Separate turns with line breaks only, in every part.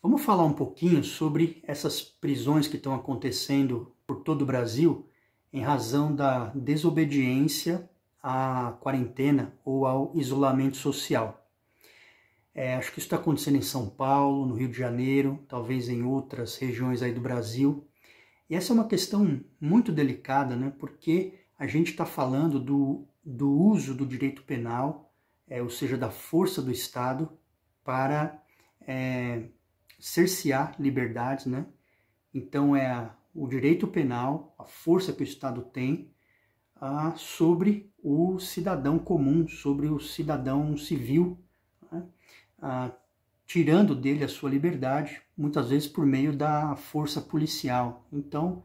Vamos falar um pouquinho sobre essas prisões que estão acontecendo por todo o Brasil em razão da desobediência à quarentena ou ao isolamento social. É, acho que isso está acontecendo em São Paulo, no Rio de Janeiro, talvez em outras regiões aí do Brasil. E essa é uma questão muito delicada, né? Porque a gente está falando do, do uso do direito penal, é, ou seja, da força do Estado para é, cercear liberdades, né? Então é a, o direito penal, a força que o Estado tem a, sobre o cidadão comum, sobre o cidadão civil, né? a, tirando dele a sua liberdade, muitas vezes por meio da força policial. Então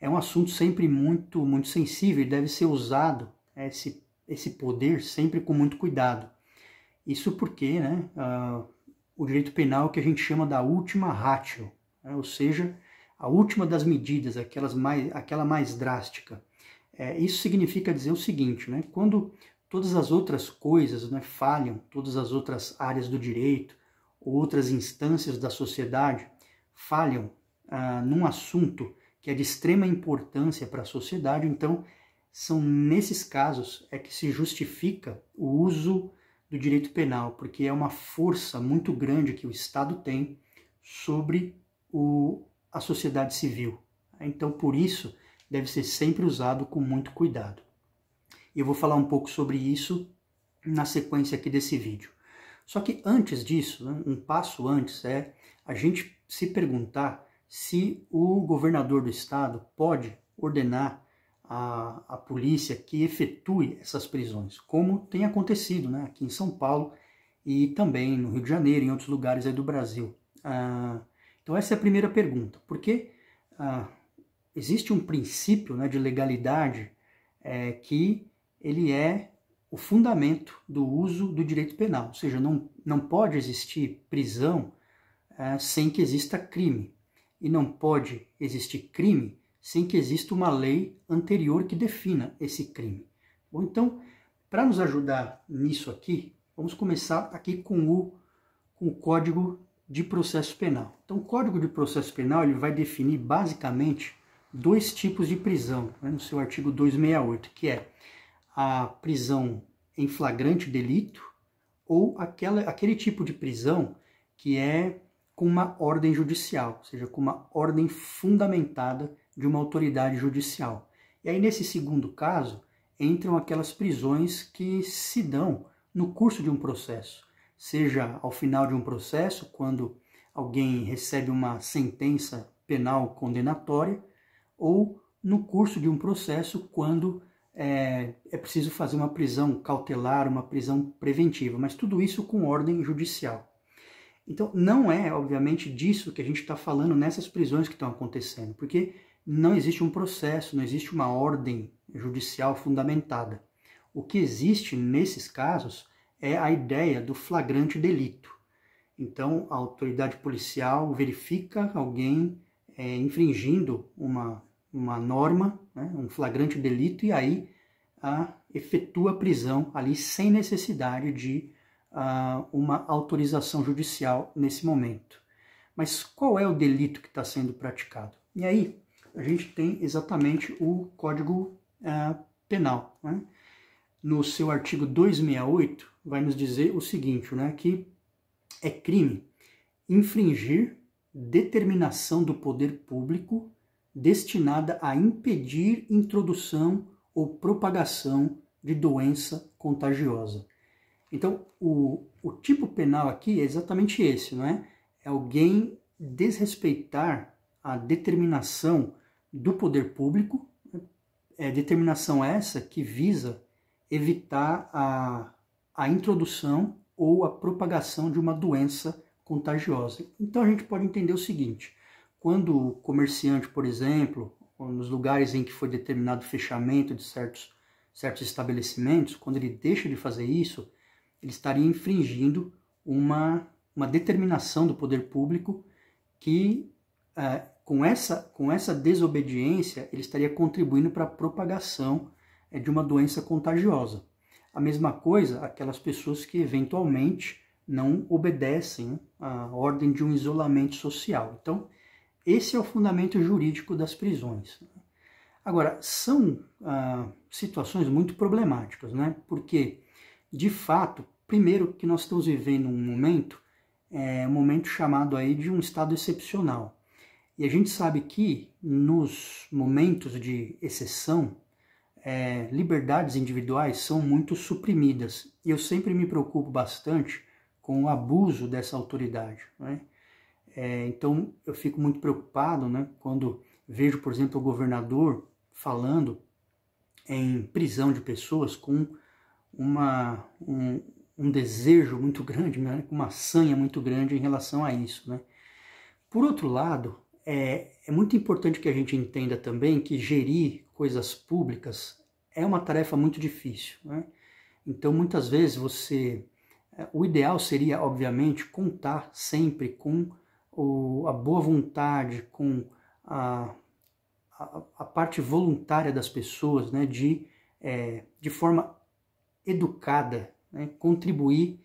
é um assunto sempre muito muito sensível e deve ser usado esse esse poder sempre com muito cuidado. Isso porque, né? o direito penal que a gente chama da última ratio, né? ou seja, a última das medidas, aquelas mais, aquela mais drástica. É, isso significa dizer o seguinte, né? quando todas as outras coisas né, falham, todas as outras áreas do direito, outras instâncias da sociedade falham ah, num assunto que é de extrema importância para a sociedade, então são nesses casos é que se justifica o uso do direito penal, porque é uma força muito grande que o Estado tem sobre o, a sociedade civil. Então, por isso, deve ser sempre usado com muito cuidado. Eu vou falar um pouco sobre isso na sequência aqui desse vídeo. Só que antes disso, né, um passo antes é a gente se perguntar se o governador do estado pode ordenar a, a polícia que efetue essas prisões, como tem acontecido né, aqui em São Paulo e também no Rio de Janeiro e em outros lugares aí do Brasil. Ah, então essa é a primeira pergunta, porque ah, existe um princípio né, de legalidade é, que ele é o fundamento do uso do direito penal, ou seja, não, não pode existir prisão é, sem que exista crime, e não pode existir crime sem que exista uma lei anterior que defina esse crime. Bom, então, para nos ajudar nisso aqui, vamos começar aqui com o, com o Código de Processo Penal. Então, o Código de Processo Penal ele vai definir basicamente dois tipos de prisão, né, no seu artigo 268, que é a prisão em flagrante delito ou aquela, aquele tipo de prisão que é com uma ordem judicial, ou seja, com uma ordem fundamentada de uma autoridade judicial. E aí, nesse segundo caso, entram aquelas prisões que se dão no curso de um processo, seja ao final de um processo, quando alguém recebe uma sentença penal condenatória, ou no curso de um processo, quando é, é, preciso fazer uma prisão cautelar, uma prisão preventiva, mas tudo isso com ordem judicial. Então, não é, obviamente, disso que a gente está falando nessas prisões que estão acontecendo, porque não existe um processo, não existe uma ordem judicial fundamentada. O que existe nesses casos é a ideia do flagrante delito. Então, a autoridade policial verifica alguém é, infringindo uma, uma norma, né, um flagrante delito, e aí a, ah, efetua a prisão ali sem necessidade de uh, uma autorização judicial nesse momento. Mas qual é o delito que está sendo praticado? E aí a gente tem exatamente o Código uh, Penal. Né? No seu artigo 268, vai nos dizer o seguinte, né, que é crime infringir determinação do poder público destinada a impedir introdução ou propagação de doença contagiosa. Então, o, o tipo penal aqui é exatamente esse, não é? É alguém desrespeitar a determinação do poder público, né? é determinação essa que visa evitar a, a introdução ou a propagação de uma doença contagiosa. Então a gente pode entender o seguinte: quando o comerciante, por exemplo, nos lugares em que foi determinado fechamento de certos, certos estabelecimentos, quando ele deixa de fazer isso, ele estaria infringindo uma, uma determinação do poder público que, é, com, essa, com essa desobediência, ele estaria contribuindo para a propagação é, de uma doença contagiosa. A mesma coisa aquelas pessoas que eventualmente não obedecem à ordem de um isolamento social. Então, esse é o fundamento jurídico das prisões. Agora, são ah, situações muito problemáticas, né? Porque de fato, primeiro que nós estamos vivendo um momento, é, um momento chamado aí de um estado excepcional. E a gente sabe que nos momentos de exceção, é, liberdades individuais são muito suprimidas. E eu sempre me preocupo bastante com o abuso dessa autoridade. Né? É, então eu fico muito preocupado né, quando vejo, por exemplo, o governador falando em prisão de pessoas com uma, um, um desejo muito grande, né? uma sanha muito grande em relação a isso. Né? Por outro lado, é, é muito importante que a gente entenda também que gerir coisas públicas é uma tarefa muito difícil. Né? Então, muitas vezes você. É, o ideal seria, obviamente, contar sempre com o, a boa vontade, com a, a, a, parte voluntária das pessoas, né? de, é, de forma educada, né, contribuir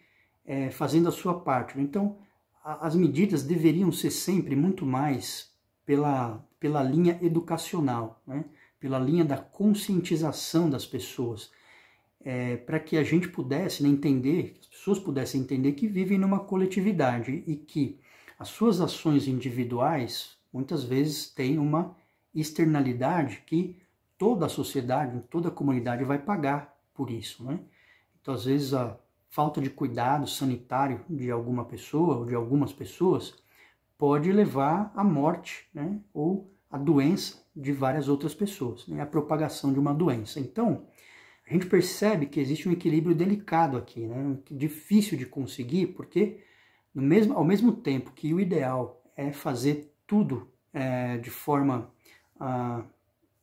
é, fazendo a sua parte. Então, a, as medidas deveriam ser sempre muito mais pela, pela linha educacional, né, pela linha da conscientização das pessoas, é, para que a gente pudesse né, entender, as pessoas pudessem entender que vivem numa coletividade e que as suas ações individuais muitas vezes têm uma externalidade que toda a sociedade, toda a comunidade vai pagar por isso, né? Então, às vezes, a falta de cuidado sanitário de alguma pessoa ou de algumas pessoas pode levar à morte né? ou à doença de várias outras pessoas, né? a propagação de uma doença. Então, a gente percebe que existe um equilíbrio delicado aqui, né? difícil de conseguir, porque no mesmo, ao mesmo tempo que o ideal é fazer tudo é, de forma ah,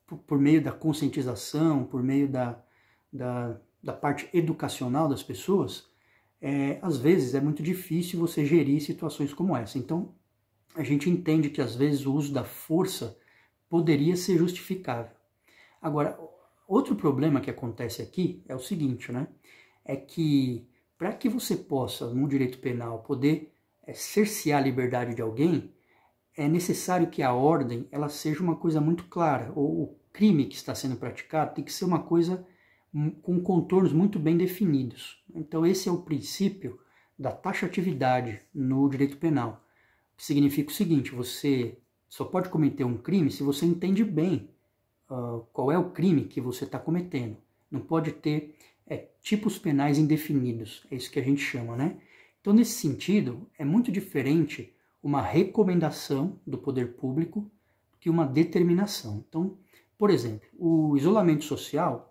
por, por, meio da conscientização, por meio da, da da parte educacional das pessoas, é, às vezes é muito difícil você gerir situações como essa. Então, a gente entende que às vezes o uso da força poderia ser justificável. Agora, outro problema que acontece aqui é o seguinte, né? É que para que você possa, no direito penal, poder é, cercear a liberdade de alguém, é necessário que a ordem ela seja uma coisa muito clara, ou o crime que está sendo praticado tem que ser uma coisa com contornos muito bem definidos. Então, esse é o princípio da taxatividade no direito penal, que significa o seguinte: você só pode cometer um crime se você entende bem uh, qual é o crime que você está cometendo. Não pode ter é, tipos penais indefinidos, é isso que a gente chama, né? Então, nesse sentido, é muito diferente uma recomendação do poder público que uma determinação. Então, por exemplo, o isolamento social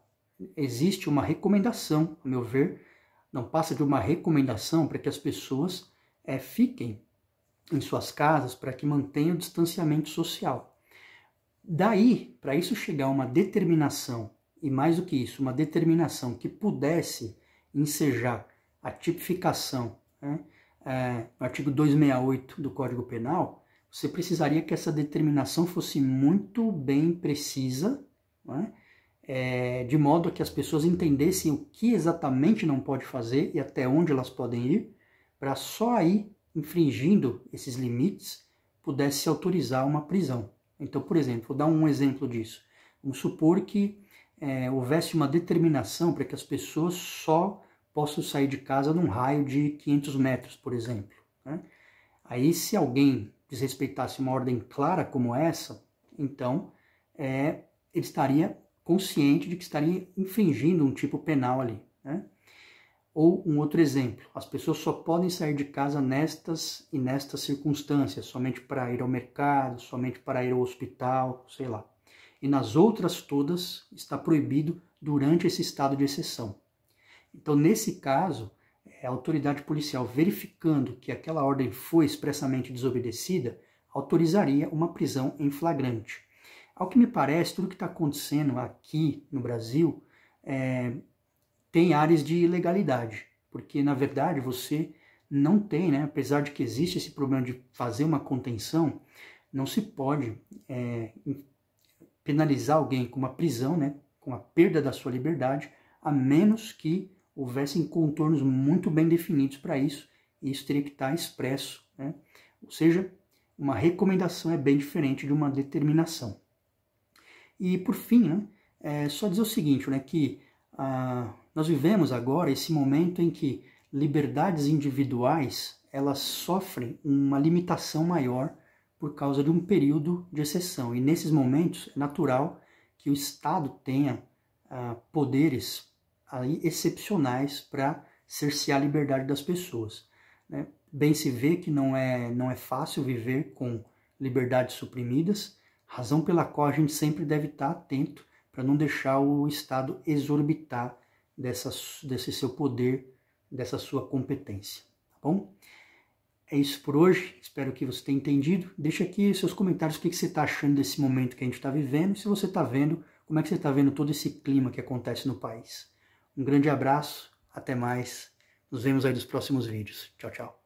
existe uma recomendação, a meu ver, não passa de uma recomendação para que as pessoas é, fiquem em suas casas, para que mantenham o distanciamento social. Daí, para isso chegar a uma determinação, e mais do que isso, uma determinação que pudesse ensejar a tipificação, né, é, artigo 268 do Código Penal, você precisaria que essa determinação fosse muito bem precisa, é? é, de modo que as pessoas entendessem o que exatamente não pode fazer e até onde elas podem ir, para só aí, infringindo esses limites, pudesse se autorizar uma prisão. Então, por exemplo, vou dar um exemplo disso. Vamos supor que é, houvesse uma determinação para que as pessoas só possam sair de casa num raio de 500 metros, por exemplo. Né? Aí, se alguém desrespeitasse uma ordem clara como essa, então é, ele estaria consciente de que estaria infringindo um tipo penal ali. Né? Ou um outro exemplo: as pessoas só podem sair de casa nestas e nestas circunstâncias, somente para ir ao mercado, somente para ir ao hospital, sei lá. E nas outras todas está proibido durante esse estado de exceção. Então, nesse caso, é a autoridade policial, verificando que aquela ordem foi expressamente desobedecida, autorizaria uma prisão em flagrante. Ao que me parece, tudo que está acontecendo aqui no Brasil é, tem áreas de ilegalidade, porque na verdade você não tem, né? apesar de que existe esse problema de fazer uma contenção, não se pode é, penalizar alguém com uma prisão, né? com a perda da sua liberdade, a menos que houvessem contornos muito bem definidos para isso, e isso teria que estar tá expresso. Né? Ou seja, uma recomendação é bem diferente de uma determinação. E por fim, né, é só dizer o seguinte, né, que ah, nós vivemos agora esse momento em que liberdades individuais elas sofrem uma limitação maior por causa de um período de exceção. E nesses momentos é natural que o Estado tenha ah, poderes aí, excepcionais para cercear a liberdade das pessoas. Né? Bem se vê que não é, não é fácil viver com liberdades suprimidas, razão pela qual a gente sempre deve estar atento para não deixar o Estado exorbitar dessa, desse seu poder, dessa sua competência. Tá bom? É isso por hoje, espero que você tenha entendido. Deixa aqui seus comentários, o que, que você está achando desse momento que a gente está vivendo, se você está vendo, como é que você está vendo todo esse clima que acontece no país. Um grande abraço, até mais, nos vemos aí nos próximos vídeos. Tchau, tchau.